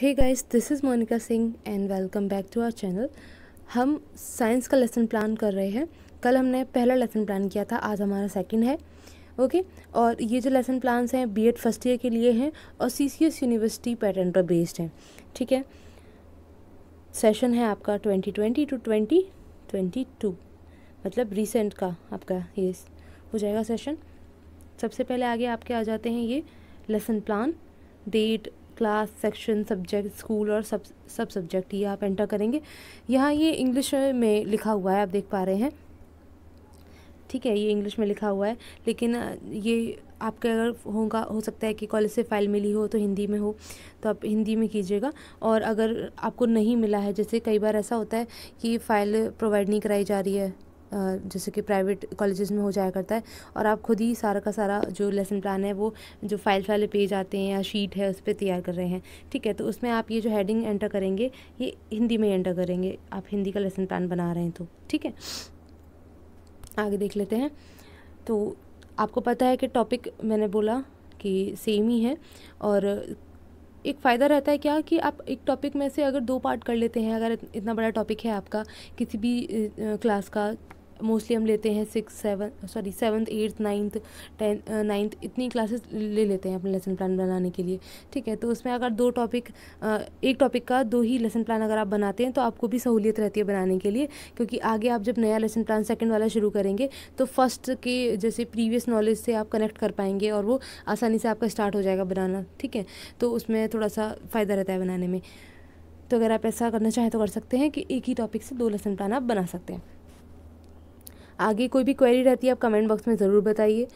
hey guys this is Monika Singh and welcome back to our channel हम science का lesson plan कर रहे हैं कल हमने पहला लेसन प्लान किया था आज हमारा सेकंड है ओके और ये जो लेसन प्लान्स हैं बीएड फर्स्ट ईयर के लिए हैं और सीसीएस यूनिवर्सिटी पैटर्न पर बेस्ड हैं ठीक है सेशन है आपका twenty twenty two twenty twenty two मतलब रिसेंट का आपका ये हो जाएगा सेशन सबसे पहले आगे आपके आ जाते हैं ये lesson plan date class section subject school और सब सब सब्जेक्ट ये आप एंटर करेंगे यहाँ ये इंग्लिश में लिखा हुआ है आप देख पा रहे हैं ठीक है ये इंग्लिश में लिखा हुआ है लेकिन ये आपके अगर होगा हो सकता है कि कॉलेज से फ़ाइल मिली हो तो हिंदी में हो तो आप हिंदी में कीजिएगा और अगर आपको नहीं मिला है जैसे कई बार ऐसा होता है कि फ़ाइल प्रोवाइड नहीं कराई जा रही है जैसे कि प्राइवेट कॉलेजेस में हो जाया करता है और आप खुद ही सारा का सारा जो लेसन प्लान है वो जो फाइल्स वाले पेज आते हैं या शीट है उस पर तैयार कर रहे हैं ठीक है तो उसमें आप ये जो हेडिंग एंटर करेंगे ये हिंदी में एंटर करेंगे आप हिंदी का लेसन प्लान बना रहे हैं तो ठीक है आगे देख लेते हैं तो आपको पता है कि टॉपिक मैंने बोला कि सेम ही है और एक फ़ायदा रहता है क्या कि आप एक टॉपिक में से अगर दो पार्ट कर लेते हैं अगर इतना बड़ा टॉपिक है आपका किसी भी क्लास का मोस्टली हम लेते हैं six seven sorry seventh eighth ninth ten ninth इतनी क्लासेस ले लेते हैं अपने लेसन प्लान बनाने के लिए ठीक है तो उसमें अगर दो टॉपिक एक टॉपिक का दो ही लेसन प्लान अगर आप बनाते हैं तो आपको भी सहूलियत रहती है बनाने के लिए क्योंकि आगे आप जब नया लेसन प्लान सेकेंड वाला शुरू करेंगे तो फर्स्ट के जैसे प्रीवियस नॉलेज से आप कनेक्ट कर पाएंगे और वो आसानी से आपका स्टार्ट हो जाएगा बनाना ठीक है तो उसमें थोड़ा सा फ़ायदा रहता है बनाने में तो अगर आप ऐसा करना चाहें तो कर सकते हैं कि एक ही टॉपिक से दो लेसन प्लान आप बना सकते हैं आगे कोई भी क्वेरी रहती है आप कमेंट बॉक्स में ज़रूर बताइए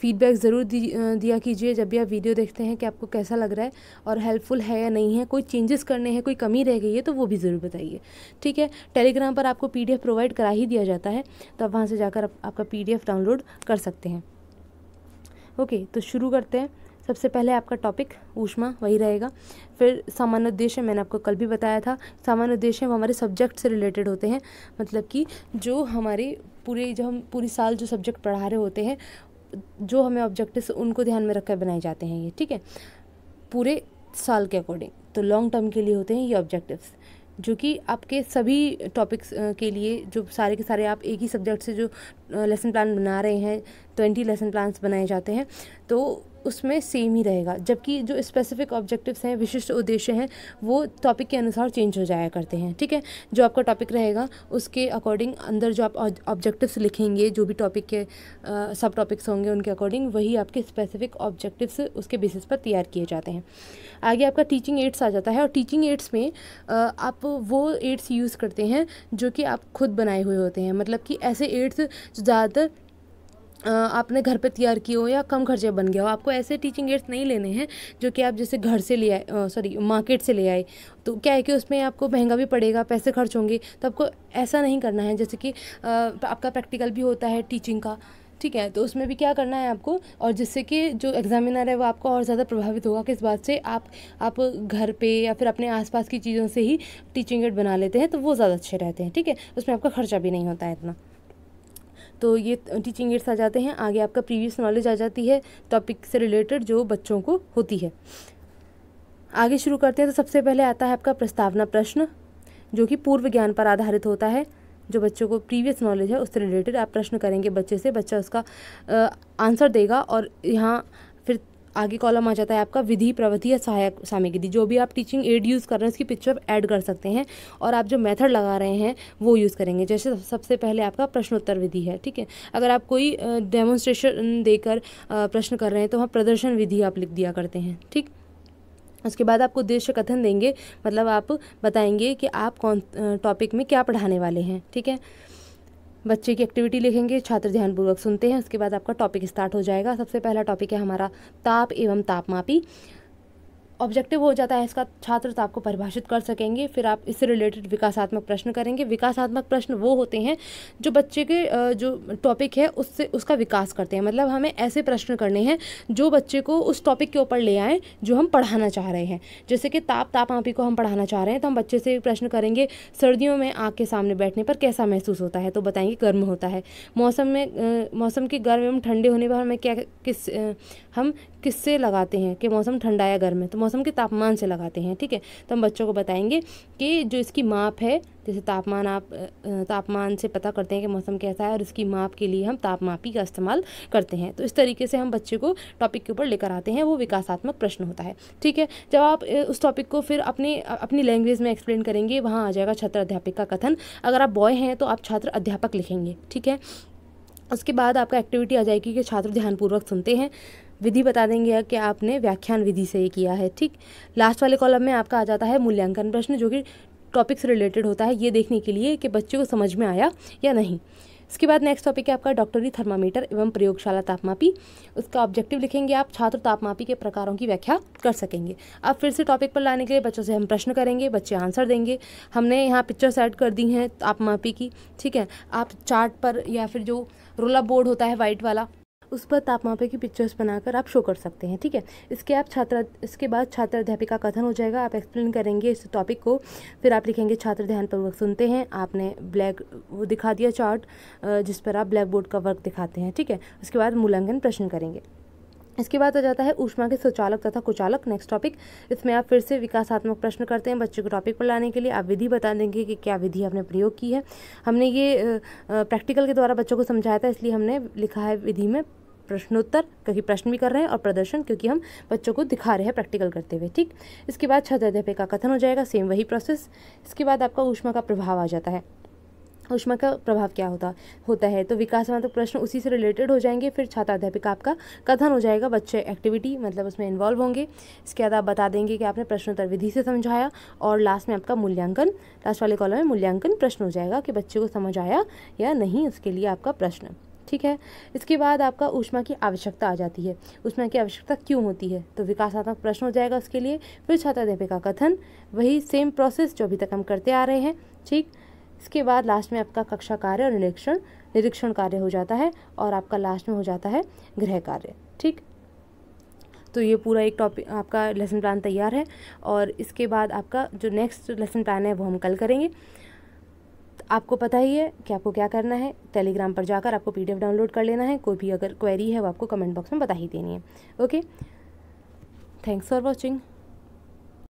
फीडबैक ज़रूर दिया कीजिए जब भी आप वीडियो देखते हैं कि आपको कैसा लग रहा है और हेल्पफुल है या नहीं है कोई चेंजेस करने हैं कोई कमी रह गई है तो वो भी ज़रूर बताइए ठीक है टेलीग्राम पर आपको पीडीएफ प्रोवाइड करा ही दिया जाता है तो आप वहाँ से जाकर आप, आपका पीडीएफ डाउनलोड कर सकते हैं ओके तो शुरू करते हैं सबसे पहले आपका टॉपिक ऊष्मा वही रहेगा फिर सामान्य उद्देश्य मैंने आपको कल भी बताया था सामान्य उद्देश्य वो हमारे सब्जेक्ट से रिलेटेड होते हैं मतलब कि जो हमारे पूरे जो हम पूरी साल जो सब्जेक्ट पढ़ा रहे होते हैं जो हमें ऑब्जेक्टिव्स उनको ध्यान में रखकर बनाए जाते हैं ये ठीक है पूरे साल के अकॉर्डिंग तो लॉन्ग टर्म के लिए होते हैं ये ऑब्जेक्टिव्स जो कि आपके सभी टॉपिक्स के लिए जो सारे के सारे आप एक ही सब्जेक्ट से जो लेसन प्लान बना रहे हैं ट्वेंटी लेसन प्लान्स बनाए जाते हैं तो उसमें सेम ही रहेगा जबकि जो स्पेसिफिक ऑब्जेक्टिव्स हैं विशिष्ट उद्देश्य हैं वो टॉपिक के अनुसार चेंज हो जाया करते हैं ठीक है जो आपका टॉपिक रहेगा उसके अकॉर्डिंग अंदर जो आप ऑब्जेक्टिव्स लिखेंगे जो भी टॉपिक के सब टॉपिक्स होंगे उनके अकॉर्डिंग वही आपके स्पेसिफिक ऑब्जेक्टिव्स उसके बेसिस पर तैयार किए जाते हैं आगे आपका टीचिंग एड्स आ जाता है और टीचिंग एड्स में आप वो एड्स यूज़ करते हैं जो कि आप खुद बनाए हुए होते हैं मतलब कि ऐसे एड्स ज़्यादातर आपने घर पे तैयार किए हो या कम खर्चे बन गया हो आपको ऐसे टीचिंग एड्स नहीं लेने हैं जो कि आप जैसे घर से ले आए सॉरी मार्केट से ले आए तो क्या है कि उसमें आपको महंगा भी पड़ेगा पैसे खर्च होंगे तो आपको ऐसा नहीं करना है जैसे कि आ, आपका प्रैक्टिकल भी होता है टीचिंग का ठीक है तो उसमें भी क्या करना है आपको और जिससे कि जो एग्जामिनर है वो आपको और ज़्यादा प्रभावित होगा किस बात से आप आप घर पे या फिर अपने आसपास की चीज़ों से ही टीचिंग एड बना लेते हैं तो वो ज़्यादा अच्छे रहते हैं ठीक है उसमें आपका खर्चा भी नहीं होता है इतना तो ये टीचिंग एड्स आ जाते हैं आगे आपका प्रीवियस नॉलेज आ जाती है टॉपिक से रिलेटेड जो बच्चों को होती है आगे शुरू करते हैं तो सबसे पहले आता है आपका प्रस्तावना प्रश्न जो कि पूर्व ज्ञान पर आधारित होता है जो बच्चों को प्रीवियस नॉलेज है उससे रिलेटेड आप प्रश्न करेंगे बच्चे से बच्चा उसका आंसर देगा और यहाँ आगे कॉलम आ जाता है आपका विधि प्रवृत्ति या सहायक सामग्री जो भी आप टीचिंग एड यूज़ कर रहे हैं उसकी पिक्चर ऐड कर सकते हैं और आप जो मेथड लगा रहे हैं वो यूज़ करेंगे जैसे सबसे पहले आपका प्रश्नोत्तर विधि है ठीक है अगर आप कोई डेमोन्स्ट्रेशन देकर प्रश्न कर रहे हैं तो वहाँ प्रदर्शन विधि आप लिख दिया करते हैं ठीक उसके बाद आपको उद्देश्य कथन देंगे मतलब आप बताएंगे कि आप कौन टॉपिक में क्या पढ़ाने वाले हैं ठीक है बच्चे की एक्टिविटी लिखेंगे छात्र ध्यानपूर्वक सुनते हैं उसके बाद आपका टॉपिक स्टार्ट हो जाएगा सबसे पहला टॉपिक है हमारा ताप एवं तापमापी ऑब्जेक्टिव हो जाता है इसका छात्र तो आपको परिभाषित कर सकेंगे फिर आप इससे रिलेटेड विकासात्मक प्रश्न करेंगे विकासात्मक प्रश्न वो होते हैं जो बच्चे के जो टॉपिक है उससे उसका विकास करते हैं मतलब हमें ऐसे प्रश्न करने हैं जो बच्चे को उस टॉपिक के ऊपर ले आएँ जो हम पढ़ाना चाह रहे हैं जैसे कि ताप तापापी को हम पढ़ाना चाह रहे हैं तो हम बच्चे से प्रश्न करेंगे सर्दियों में आँख के सामने बैठने पर कैसा महसूस होता है तो बताएंगे गर्म होता है मौसम में मौसम के गर्म एवं ठंडे होने पर हमें क्या किस हम किससे लगाते हैं कि मौसम ठंडा या गर्म है तो मौसम मौसम के तापमान से लगाते हैं ठीक है तो हम बच्चों को बताएंगे कि जो इसकी माप है जैसे तापमान आप तापमान से पता करते हैं कि मौसम कैसा है और इसकी माप के लिए हम तापमापी का इस्तेमाल करते हैं तो इस तरीके से हम बच्चे को टॉपिक के ऊपर लेकर आते हैं वो विकासात्मक प्रश्न होता है ठीक है जब आप उस टॉपिक को फिर अपने अपनी लैंग्वेज में एक्सप्लेन करेंगे वहाँ आ जाएगा छात्र अध्यापक का कथन अगर आप बॉय हैं तो आप छात्र अध्यापक लिखेंगे ठीक है उसके बाद आपका एक्टिविटी आ जाएगी कि छात्र ध्यानपूर्वक सुनते हैं विधि बता देंगे कि आपने व्याख्यान विधि से ये किया है ठीक लास्ट वाले कॉलम में आपका आ जाता है मूल्यांकन प्रश्न जो कि टॉपिक से रिलेटेड होता है ये देखने के लिए कि बच्चे को समझ में आया या नहीं इसके बाद नेक्स्ट टॉपिक है आपका डॉक्टरी थर्मामीटर एवं प्रयोगशाला तापमापी उसका ऑब्जेक्टिव लिखेंगे आप छात्र तापमापी के प्रकारों की व्याख्या कर सकेंगे अब फिर से टॉपिक पर लाने के लिए बच्चों से हम प्रश्न करेंगे बच्चे आंसर देंगे हमने यहाँ पिक्चर सेट कर दी हैं तापमापी की ठीक है आप चार्ट पर या फिर जो रोला बोर्ड होता है वाइट वाला उस पर तापमापे की पिक्चर्स बनाकर आप शो कर सकते हैं ठीक है इसके आप छात्र इसके बाद छात्र अध्यापिका कथन हो जाएगा आप एक्सप्लेन करेंगे इस टॉपिक को फिर आप लिखेंगे छात्र ध्यानपूर्वक सुनते हैं आपने ब्लैक वो दिखा दिया चार्ट जिस पर आप ब्लैक बोर्ड का वर्क दिखाते हैं ठीक है उसके बाद मूल्यांकन प्रश्न करेंगे इसके बाद आ जाता है ऊष्मा के सुचालक तथा कुचालक नेक्स्ट टॉपिक इसमें आप फिर से विकासात्मक प्रश्न करते हैं बच्चे को टॉपिक पर लाने के लिए आप विधि बता देंगे कि क्या विधि आपने प्रयोग की है हमने ये प्रैक्टिकल के द्वारा बच्चों को समझाया था इसलिए हमने लिखा है विधि में प्रश्नोत्तर क्योंकि प्रश्न भी कर रहे हैं और प्रदर्शन क्योंकि हम बच्चों को दिखा रहे हैं प्रैक्टिकल करते हुए ठीक इसके बाद छात्राध्यापक का कथन हो जाएगा सेम वही प्रोसेस इसके बाद आपका ऊष्मा का प्रभाव आ जाता है ऊष्मा का प्रभाव क्या होता होता है तो विकासवात्मक प्रश्न उसी से रिलेटेड हो जाएंगे फिर छात्राध्यापिका आपका कथन हो जाएगा बच्चे एक्टिविटी मतलब उसमें इन्वॉल्व होंगे इसके बाद आप बता देंगे कि आपने प्रश्नोत्तर विधि से समझाया और लास्ट में आपका मूल्यांकन लास्ट वाले कॉलम में मूल्यांकन प्रश्न हो जाएगा कि बच्चे को समझ आया या नहीं उसके लिए आपका प्रश्न ठीक है इसके बाद आपका ऊष्मा की आवश्यकता आ जाती है ऊष्मा की आवश्यकता क्यों होती है तो विकासात्मक प्रश्न हो जाएगा उसके लिए फिर छात्राध्यापक का कथन वही सेम प्रोसेस जो अभी तक हम करते आ रहे हैं ठीक इसके बाद लास्ट में आपका कक्षा कार्य और निरीक्षण निरीक्षण कार्य हो जाता है और आपका लास्ट में हो जाता है गृह कार्य ठीक तो ये पूरा एक टॉपिक आपका लेसन प्लान तैयार है और इसके बाद आपका जो नेक्स्ट लेसन प्लान है वो हम कल करेंगे आपको पता ही है कि आपको क्या करना है टेलीग्राम पर जाकर आपको पीडीएफ डाउनलोड कर लेना है कोई भी अगर क्वेरी है वो आपको कमेंट बॉक्स में बता ही देनी है ओके थैंक्स फॉर वॉचिंग